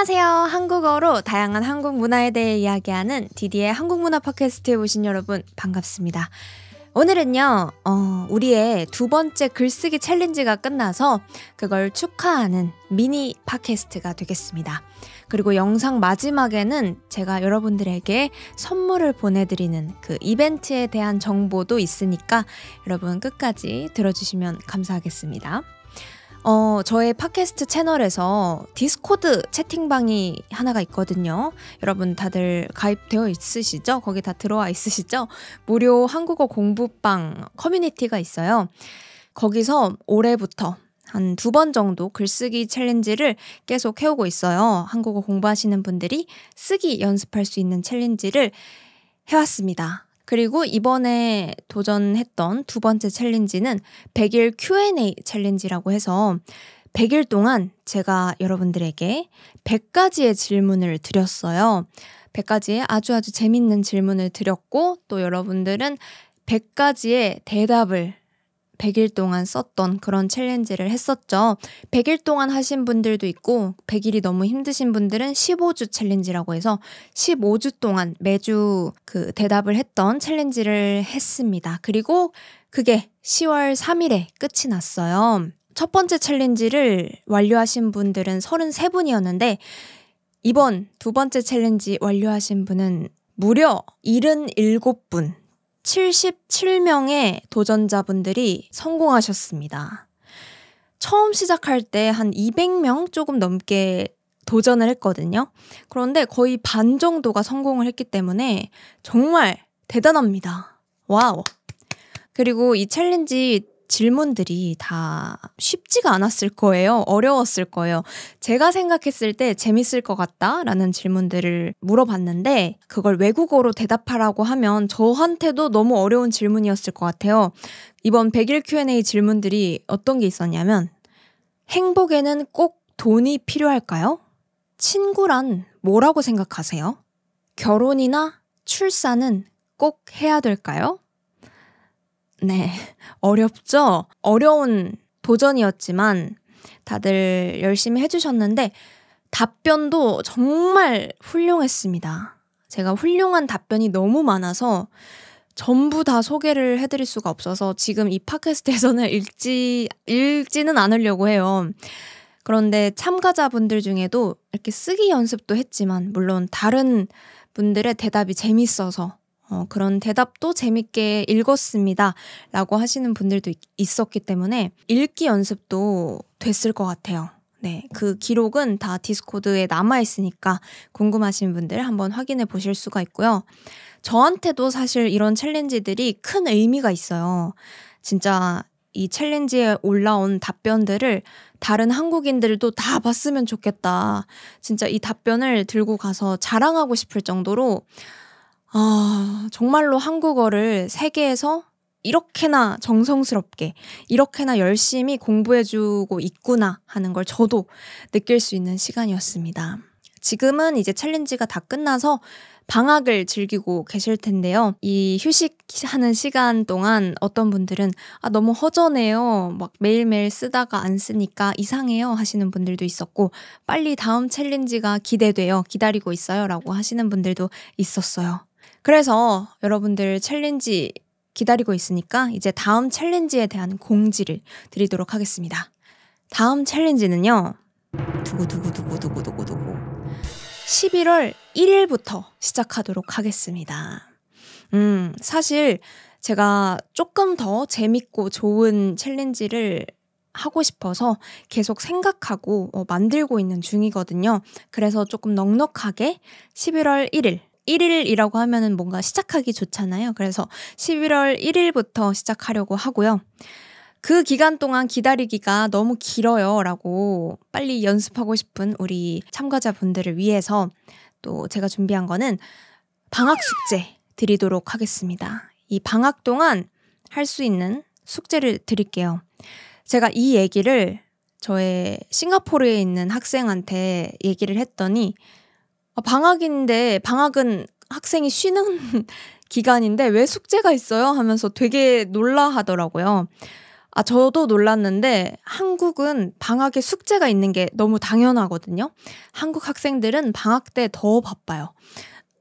안녕하세요. 한국어로 다양한 한국 문화에 대해 이야기하는 디디의 한국 문화 팟캐스트에 오신 여러분 반갑습니다. 오늘은요, 어, 우리의 두 번째 글쓰기 챌린지가 끝나서 그걸 축하하는 미니 팟캐스트가 되겠습니다. 그리고 영상 마지막에는 제가 여러분들에게 선물을 보내드리는 그 이벤트에 대한 정보도 있으니까 여러분 끝까지 들어주시면 감사하겠습니다. 어, 저의 팟캐스트 채널에서 디스코드 채팅방이 하나가 있거든요. 여러분 다들 가입되어 있으시죠? 거기 다 들어와 있으시죠? 무료 한국어 공부방 커뮤니티가 있어요. 거기서 올해부터 한 두 번 정도 글쓰기 챌린지를 계속 해오고 있어요. 한국어 공부하시는 분들이 쓰기 연습할 수 있는 챌린지를 해왔습니다. 그리고 이번에 도전했던 두 번째 챌린지는 100일 Q&A 챌린지라고 해서 100일 동안 제가 여러분들에게 100가지의 질문을 드렸어요. 100가지의 아주 아주 재밌는 질문을 드렸고 또 여러분들은 100가지의 대답을 100일 동안 썼던 그런 챌린지를 했었죠. 100일 동안 하신 분들도 있고 100일이 너무 힘드신 분들은 15주 챌린지라고 해서 15주 동안 매주 그 대답을 했던 챌린지를 했습니다. 그리고 그게 10월 3일에 끝이 났어요. 첫 번째 챌린지를 완료하신 분들은 33분이었는데 이번 두 번째 챌린지 완료하신 분은 무려 77분 77명의 도전자분들이 성공하셨습니다. 처음 시작할 때 한 200명 조금 넘게 도전을 했거든요. 그런데 거의 반 정도가 성공을 했기 때문에 정말 대단합니다. 와우! 그리고 이 챌린지 질문들이 다 쉽지가 않았을 거예요. 어려웠을 거예요. 제가 생각했을 때 재밌을 것 같다라는 질문들을 물어봤는데 그걸 외국어로 대답하라고 하면 저한테도 너무 어려운 질문이었을 것 같아요. 이번 100일 Q&A 질문들이 어떤 게 있었냐면 행복에는 꼭 돈이 필요할까요? 친구란 뭐라고 생각하세요? 결혼이나 출산은 꼭 해야 될까요? 네. 어렵죠? 어려운 도전이었지만 다들 열심히 해주셨는데 답변도 정말 훌륭했습니다. 제가 훌륭한 답변이 너무 많아서 전부 다 소개를 해드릴 수가 없어서 지금 이 팟캐스트에서는 읽지, 읽지는 않으려고 해요. 그런데 참가자분들 중에도 이렇게 쓰기 연습도 했지만, 물론 다른 분들의 대답이 재밌어서 어, 그런 대답도 재밌게 읽었습니다. 라고 하시는 분들도 있었기 때문에 읽기 연습도 됐을 것 같아요. 네. 그 기록은 다 디스코드에 남아있으니까 궁금하신 분들 한번 확인해 보실 수가 있고요. 저한테도 사실 이런 챌린지들이 큰 의미가 있어요. 진짜 이 챌린지에 올라온 답변들을 다른 한국인들도 다 봤으면 좋겠다. 진짜 이 답변을 들고 가서 자랑하고 싶을 정도로 아, 정말로 한국어를 세계에서 이렇게나 정성스럽게, 이렇게나 열심히 공부해주고 있구나 하는 걸 저도 느낄 수 있는 시간이었습니다. 지금은 이제 챌린지가 다 끝나서 방학을 즐기고 계실 텐데요. 이 휴식하는 시간 동안 어떤 분들은 아, 너무 허전해요. 막 매일매일 쓰다가 안 쓰니까 이상해요. 하시는 분들도 있었고, 빨리 다음 챌린지가 기대돼요. 기다리고 있어요. 라고 하시는 분들도 있었어요. 그래서 여러분들 챌린지 기다리고 있으니까 이제 다음 챌린지에 대한 공지를 드리도록 하겠습니다. 다음 챌린지는요. 두구두구두구두구두구두구. 11월 1일부터 시작하도록 하겠습니다. 음, 사실 제가 조금 더 재밌고 좋은 챌린지를 하고 싶어서 계속 생각하고 어, 만들고 있는 중이거든요. 그래서 조금 넉넉하게 11월 1일 1일이라고 하면은 뭔가 시작하기 좋잖아요. 그래서 11월 1일부터 시작하려고 하고요. 그 기간 동안 기다리기가 너무 길어요. 라고 빨리 연습하고 싶은 우리 참가자분들을 위해서 또 제가 준비한 거는 방학 숙제 드리도록 하겠습니다. 이 방학 동안 할 수 있는 숙제를 드릴게요. 제가 이 얘기를 저의 싱가포르에 있는 학생한테 얘기를 했더니 아, 방학인데 방학은 학생이 쉬는 기간인데 왜 숙제가 있어요? 하면서 되게 놀라 하더라고요. 아, 저도 놀랐는데 한국은 방학에 숙제가 있는 게 너무 당연하거든요. 한국 학생들은 방학 때 더 바빠요.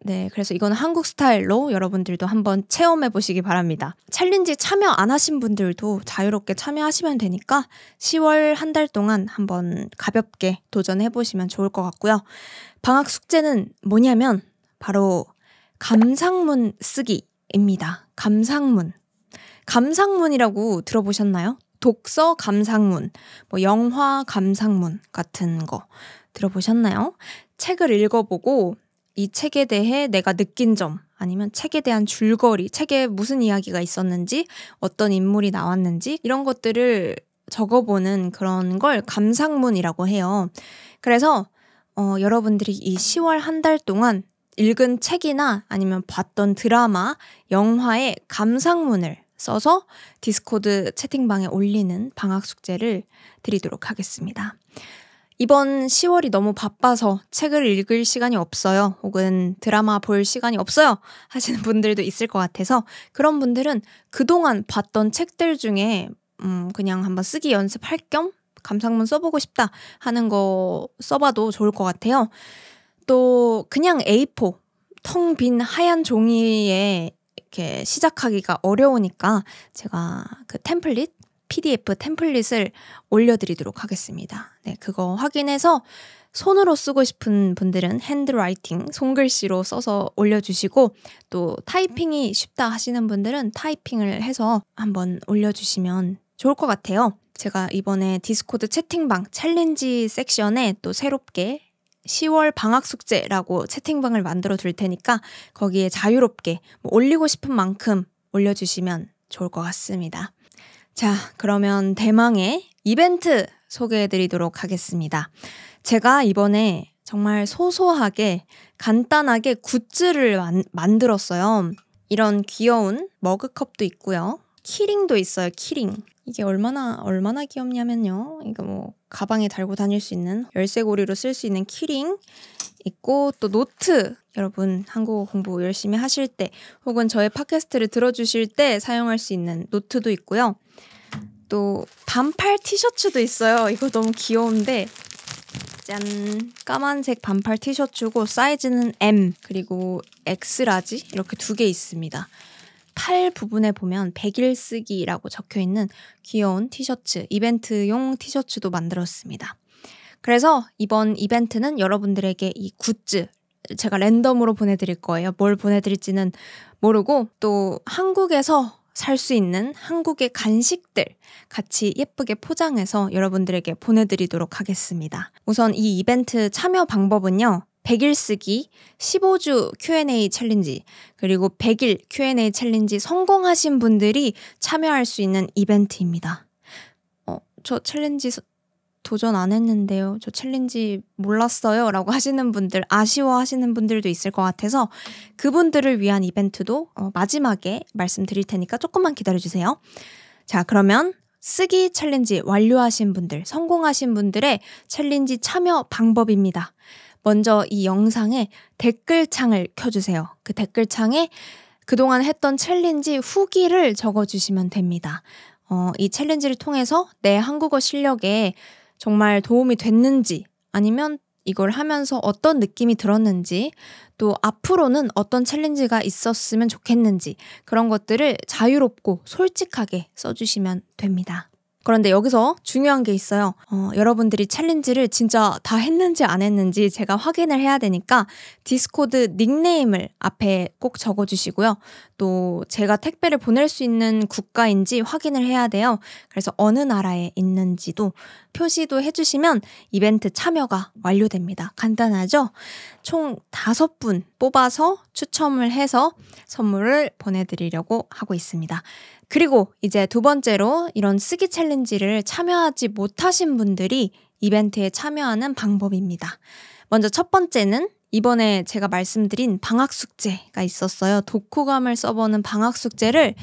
네, 그래서 이건 한국 스타일로 여러분들도 한번 체험해 보시기 바랍니다. 챌린지 참여 안 하신 분들도 자유롭게 참여하시면 되니까 10월 한 달 동안 한번 가볍게 도전해 보시면 좋을 것 같고요. 방학 숙제는 뭐냐면 바로 감상문 쓰기입니다. 감상문. 감상문이라고 들어보셨나요? 독서 감상문, 뭐 영화 감상문 같은 거 들어보셨나요? 책을 읽어보고 이 책에 대해 내가 느낀 점 아니면 책에 대한 줄거리, 책에 무슨 이야기가 있었는지, 어떤 인물이 나왔는지 이런 것들을 적어보는 그런 걸 감상문이라고 해요. 그래서 어, 여러분들이 이 10월 한 달 동안 읽은 책이나 아니면 봤던 드라마, 영화의 감상문을 써서 디스코드 채팅방에 올리는 방학 숙제를 드리도록 하겠습니다. 이번 10월이 너무 바빠서 책을 읽을 시간이 없어요. 혹은 드라마 볼 시간이 없어요. 하시는 분들도 있을 것 같아서 그런 분들은 그동안 봤던 책들 중에 음, 그냥 한번 쓰기 연습할 겸 감상문 써보고 싶다 하는 거 써봐도 좋을 것 같아요. 또 그냥 A4 텅 빈 하얀 종이에 이렇게 시작하기가 어려우니까 제가 그 템플릿 PDF 템플릿을 올려드리도록 하겠습니다. 네, 그거 확인해서 손으로 쓰고 싶은 분들은 핸드라이팅, 손글씨로 써서 올려주시고 또 타이핑이 쉽다 하시는 분들은 타이핑을 해서 한번 올려주시면 좋을 것 같아요. 제가 이번에 디스코드 채팅방 챌린지 섹션에 또 새롭게 10월 방학 숙제라고 채팅방을 만들어 둘 테니까 거기에 자유롭게 뭐 올리고 싶은 만큼 올려주시면 좋을 것 같습니다. 자, 그러면 대망의 이벤트 소개해 드리도록 하겠습니다. 제가 이번에 정말 소소하게 간단하게 굿즈를 만, 만들었어요. 이런 귀여운 머그컵도 있고요. 키링도 있어요. 키링. 이게 얼마나 얼마나 귀엽냐면요. 이거 뭐 가방에 달고 다닐 수 있는 열쇠고리로 쓸 수 있는 키링 있고 또 노트 여러분 한국어 공부 열심히 하실 때 혹은 저의 팟캐스트를 들어주실 때 사용할 수 있는 노트도 있고요. 또 반팔 티셔츠도 있어요. 이거 너무 귀여운데 짠 까만색 반팔 티셔츠고 사이즈는 M 그리고 X라지 이렇게 두 개 있습니다. 팔 부분에 보면 100일 쓰기라고 적혀 있는 귀여운 티셔츠, 이벤트용 티셔츠도 만들었습니다. 그래서 이번 이벤트는 여러분들에게 이 굿즈, 제가 랜덤으로 보내드릴 거예요. 뭘 보내드릴지는 모르고 또 한국에서 살 수 있는 한국의 간식들 같이 예쁘게 포장해서 여러분들에게 보내드리도록 하겠습니다. 우선 이 이벤트 참여 방법은요. 100일 쓰기, 15주 Q&A 챌린지, 그리고 100일 Q&A 챌린지 성공하신 분들이 참여할 수 있는 이벤트입니다. 어, 저 챌린지 도전 안 했는데요. 저 챌린지 몰랐어요. 라고 하시는 분들, 아쉬워하시는 분들도 있을 것 같아서 그분들을 위한 이벤트도 어, 마지막에 말씀드릴 테니까 조금만 기다려주세요. 자, 그러면 쓰기 챌린지 완료하신 분들, 성공하신 분들의 챌린지 참여 방법입니다. 먼저 이 영상에 댓글창을 켜주세요. 그 댓글창에 그동안 했던 챌린지 후기를 적어주시면 됩니다. 어, 이 챌린지를 통해서 내 한국어 실력에 정말 도움이 됐는지 아니면 이걸 하면서 어떤 느낌이 들었는지 또 앞으로는 어떤 챌린지가 있었으면 좋겠는지 그런 것들을 자유롭고 솔직하게 써주시면 됩니다. 그런데 여기서 중요한 게 있어요. 어, 여러분들이 챌린지를 진짜 다 했는지 안 했는지 제가 확인을 해야 되니까 디스코드 닉네임을 앞에 꼭 적어주시고요. 또 제가 택배를 보낼 수 있는 국가인지 확인을 해야 돼요. 그래서 어느 나라에 있는지도 표시도 해주시면 이벤트 참여가 완료됩니다. 간단하죠? 총 다섯 분 뽑아서 추첨을 해서 선물을 보내드리려고 하고 있습니다. 그리고 이제 두 번째로 이런 쓰기 챌린지를 참여하지 못하신 분들이 이벤트에 참여하는 방법입니다. 먼저 첫 번째는 이번에 제가 말씀드린 방학 숙제가 있었어요. 독후감을 써보는 방학 숙제를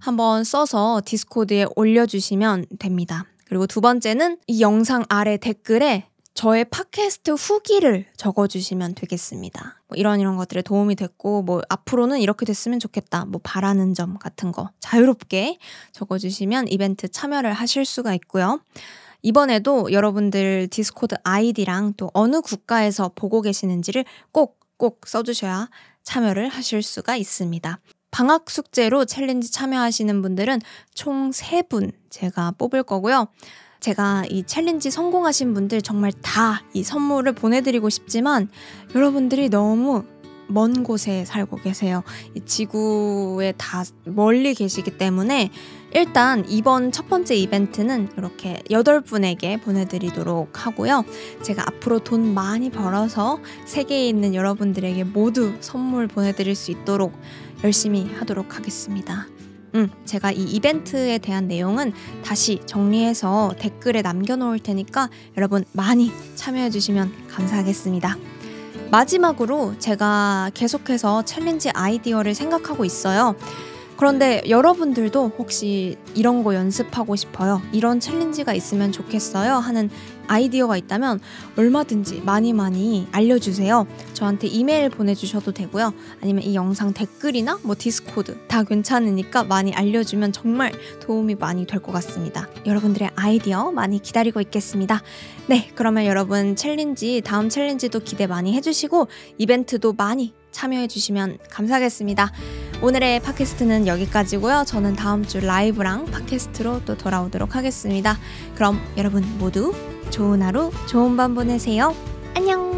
한번 써서 디스코드에 올려주시면 됩니다. 그리고 두 번째는 이 영상 아래 댓글에 저의 팟캐스트 후기를 적어주시면 되겠습니다. 뭐 이런 이런 것들에 도움이 됐고, 뭐 앞으로는 이렇게 됐으면 좋겠다, 뭐 바라는 점 같은 거 자유롭게 적어주시면 이벤트 참여를 하실 수가 있고요. 이번에도 여러분들 디스코드 아이디랑 또 어느 국가에서 보고 계시는지를 꼭 꼭 써주셔야 참여를 하실 수가 있습니다. 방학 숙제로 챌린지 참여하시는 분들은 총 3분 제가 뽑을 거고요. 제가 이 챌린지 성공하신 분들 정말 다 이 선물을 보내드리고 싶지만 여러분들이 너무 먼 곳에 살고 계세요. 지구에 다 멀리 계시기 때문에 일단 이번 첫 번째 이벤트는 이렇게 여덟 분에게 보내드리도록 하고요. 제가 앞으로 돈 많이 벌어서 세계에 있는 여러분들에게 모두 선물 보내드릴 수 있도록 열심히 하도록 하겠습니다. 음, 제가 이 이벤트에 대한 내용은 다시 정리해서 댓글에 남겨놓을 테니까 여러분 많이 참여해주시면 감사하겠습니다. 마지막으로 제가 계속해서 챌린지 아이디어를 생각하고 있어요. 그런데 네. 여러분들도 혹시 이런 거 연습하고 싶어요. 이런 챌린지가 있으면 좋겠어요. 하는 아이디어가 있다면 얼마든지 많이 많이 알려주세요. 저한테 이메일 보내주셔도 되고요. 아니면 이 영상 댓글이나 뭐 디스코드 다 괜찮으니까 많이 알려주면 정말 도움이 많이 될 것 같습니다. 여러분들의 아이디어 많이 기다리고 있겠습니다. 네, 그러면 여러분 챌린지, 다음 챌린지도 기대 많이 해주시고 이벤트도 많이 참여해주시면 감사하겠습니다. 오늘의 팟캐스트는 여기까지고요. 저는 다음 주 라이브랑 팟캐스트로 또 돌아오도록 하겠습니다. 그럼 여러분 모두 좋은 하루, 좋은 밤 보내세요. 안녕!